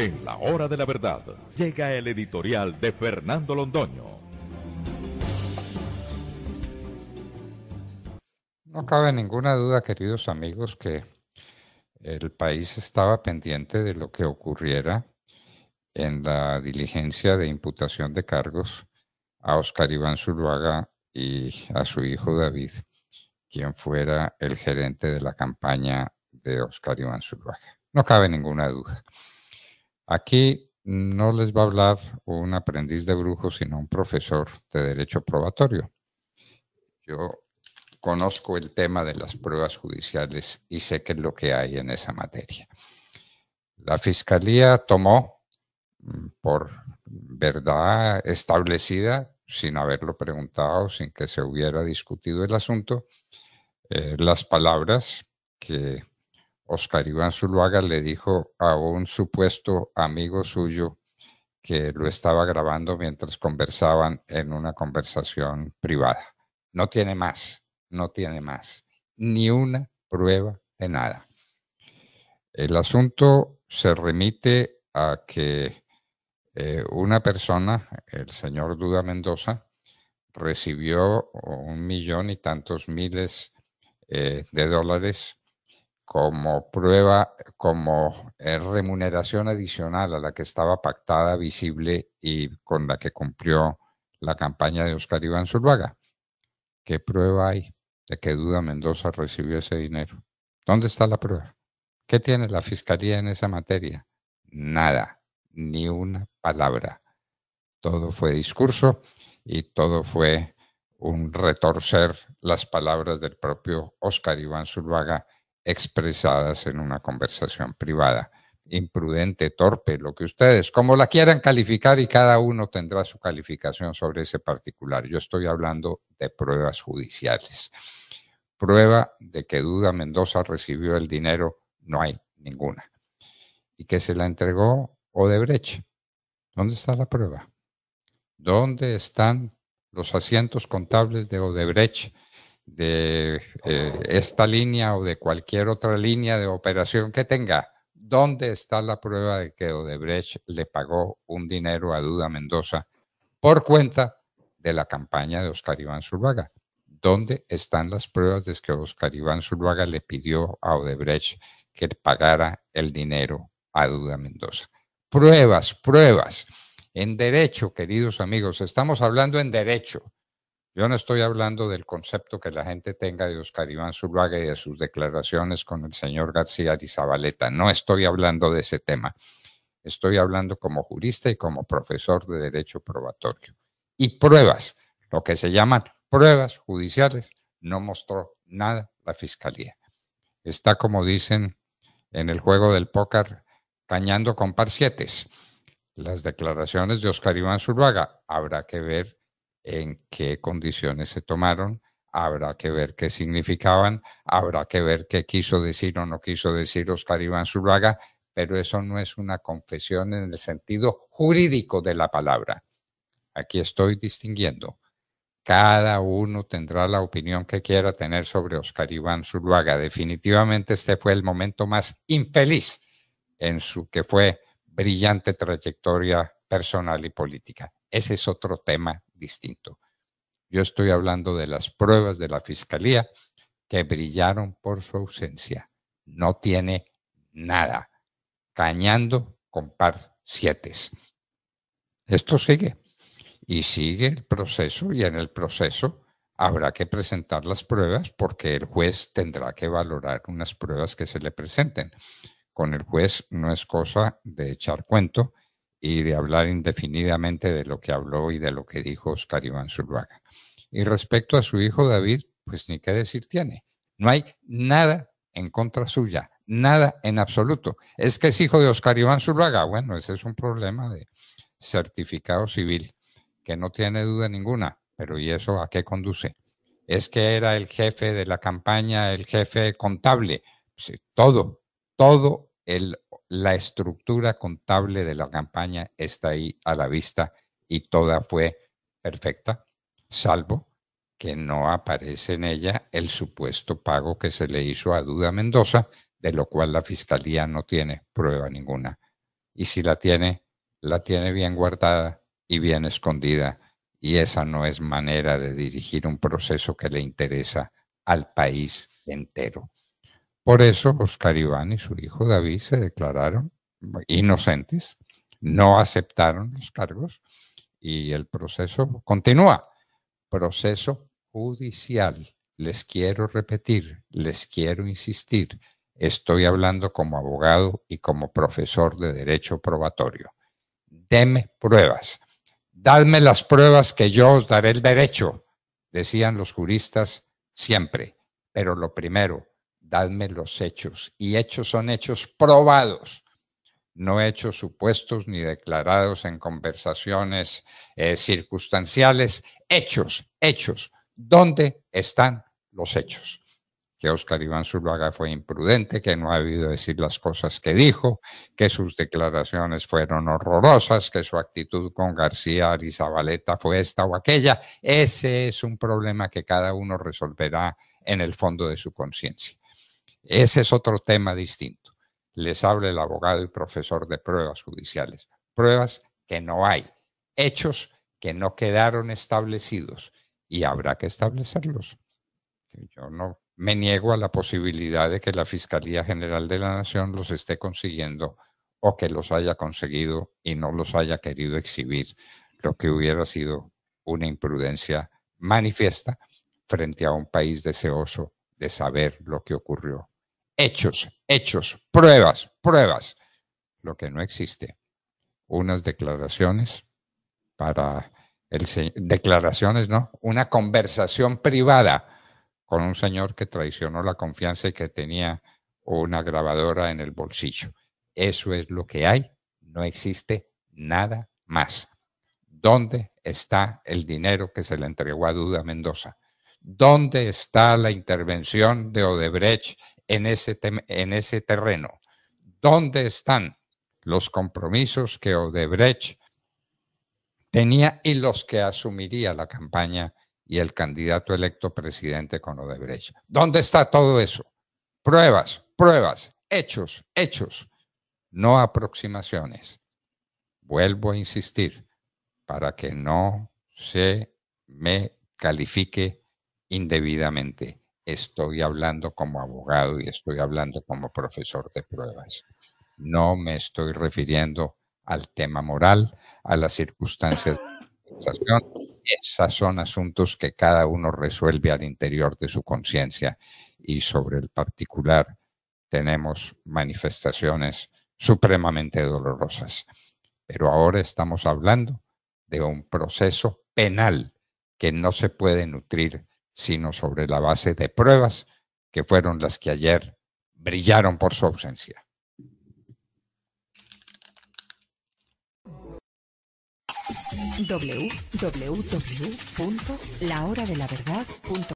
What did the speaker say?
En la hora de la verdad llega el editorial de Fernando Londoño. No cabe ninguna duda, queridos amigos, que el país estaba pendiente de lo que ocurriera en la diligencia de imputación de cargos a Oscar Iván Zuluaga y a su hijo David, quien fuera el gerente de la campaña de Oscar Iván Zuluaga. No cabe ninguna duda. Aquí no les va a hablar un aprendiz de brujo, sino un profesor de derecho probatorio. Yo conozco el tema de las pruebas judiciales y sé qué es lo que hay en esa materia. La Fiscalía tomó mm, por verdad establecida, sin haberlo preguntado, sin que se hubiera discutido el asunto, eh, las palabras que Oscar Iván Zuluaga le dijo a un supuesto amigo suyo que lo estaba grabando mientras conversaban en una conversación privada. No tiene más, no tiene más, ni una prueba de nada. El asunto se remite a que eh, una persona, el señor Duda Mendoza, recibió un millón y tantos miles eh, de dólares como prueba, como eh, remuneración adicional a la que estaba pactada, visible y con la que cumplió la campaña de Oscar Iván Zuluaga. ¿Qué prueba hay de que Duda Mendoza recibió ese dinero? ¿Dónde está la prueba? ¿Qué tiene la fiscalía en esa materia? Nada, ni una palabra. Todo fue discurso y todo fue un retorcer las palabras del propio Oscar Iván Zuluaga expresadas en una conversación privada. Imprudente, torpe, lo que ustedes, como la quieran calificar y cada uno tendrá su calificación sobre ese particular. Yo estoy hablando de pruebas judiciales. Prueba de que Duda Mendoza recibió el dinero, no hay ninguna. Y que se la entregó Odebrecht. ¿Dónde está la prueba? ¿Dónde están los asientos contables de Odebrecht? de eh, esta línea o de cualquier otra línea de operación que tenga, ¿dónde está la prueba de que Odebrecht le pagó un dinero a Duda Mendoza por cuenta de la campaña de Oscar Iván Zuluaga? ¿Dónde están las pruebas de que Oscar Iván Zuluaga le pidió a Odebrecht que pagara el dinero a Duda Mendoza? Pruebas, pruebas. En derecho, queridos amigos, estamos hablando en derecho yo no estoy hablando del concepto que la gente tenga de Oscar Iván Zuluaga y de sus declaraciones con el señor García Arizabaleta. No estoy hablando de ese tema. Estoy hablando como jurista y como profesor de derecho probatorio. Y pruebas, lo que se llaman pruebas judiciales, no mostró nada la fiscalía. Está como dicen en el juego del póker, cañando con par Las declaraciones de Oscar Iván Zuluaga, habrá que ver en qué condiciones se tomaron, habrá que ver qué significaban, habrá que ver qué quiso decir o no quiso decir Oscar Iván Zuluaga, pero eso no es una confesión en el sentido jurídico de la palabra. Aquí estoy distinguiendo. Cada uno tendrá la opinión que quiera tener sobre Oscar Iván Zuluaga. Definitivamente este fue el momento más infeliz en su que fue brillante trayectoria personal y política. Ese es otro tema distinto. Yo estoy hablando de las pruebas de la fiscalía que brillaron por su ausencia. No tiene nada. Cañando con par siete. Esto sigue. Y sigue el proceso y en el proceso habrá que presentar las pruebas porque el juez tendrá que valorar unas pruebas que se le presenten. Con el juez no es cosa de echar cuento y de hablar indefinidamente de lo que habló y de lo que dijo Oscar Iván Zuluaga. Y respecto a su hijo David, pues ni qué decir tiene. No hay nada en contra suya, nada en absoluto. Es que es hijo de Oscar Iván Zuluaga. Bueno, ese es un problema de certificado civil, que no tiene duda ninguna. Pero ¿y eso a qué conduce? Es que era el jefe de la campaña, el jefe contable. todo, todo la estructura contable de la campaña está ahí a la vista y toda fue perfecta, salvo que no aparece en ella el supuesto pago que se le hizo a Duda Mendoza, de lo cual la fiscalía no tiene prueba ninguna. Y si la tiene, la tiene bien guardada y bien escondida. Y esa no es manera de dirigir un proceso que le interesa al país entero. Por eso Oscar Iván y su hijo David se declararon inocentes, no aceptaron los cargos y el proceso continúa. Proceso judicial. Les quiero repetir, les quiero insistir. Estoy hablando como abogado y como profesor de derecho probatorio. Deme pruebas. Dadme las pruebas que yo os daré el derecho, decían los juristas siempre. Pero lo primero, dadme los hechos. Y hechos son hechos probados, no hechos supuestos ni declarados en conversaciones eh, circunstanciales. Hechos, hechos. ¿Dónde están los hechos? Que Oscar Iván Zuluaga fue imprudente, que no ha habido decir las cosas que dijo, que sus declaraciones fueron horrorosas, que su actitud con García Arizabaleta fue esta o aquella. Ese es un problema que cada uno resolverá en el fondo de su conciencia. Ese es otro tema distinto. Les habla el abogado y profesor de pruebas judiciales. Pruebas que no hay, hechos que no quedaron establecidos y habrá que establecerlos. Yo no me niego a la posibilidad de que la Fiscalía General de la Nación los esté consiguiendo o que los haya conseguido y no los haya querido exhibir, lo que hubiera sido una imprudencia manifiesta frente a un país deseoso de saber lo que ocurrió hechos, hechos, pruebas, pruebas. Lo que no existe, unas declaraciones para el declaraciones, no, una conversación privada con un señor que traicionó la confianza y que tenía una grabadora en el bolsillo. Eso es lo que hay, no existe nada más. ¿Dónde está el dinero que se le entregó a Duda Mendoza? ¿Dónde está la intervención de Odebrecht en ese, en ese terreno. ¿Dónde están los compromisos que Odebrecht tenía y los que asumiría la campaña y el candidato electo presidente con Odebrecht? ¿Dónde está todo eso? Pruebas, pruebas, hechos, hechos, no aproximaciones. Vuelvo a insistir para que no se me califique indebidamente estoy hablando como abogado y estoy hablando como profesor de pruebas. No me estoy refiriendo al tema moral, a las circunstancias de la Esos son asuntos que cada uno resuelve al interior de su conciencia y sobre el particular tenemos manifestaciones supremamente dolorosas. Pero ahora estamos hablando de un proceso penal que no se puede nutrir sino sobre la base de pruebas que fueron las que ayer brillaron por su ausencia.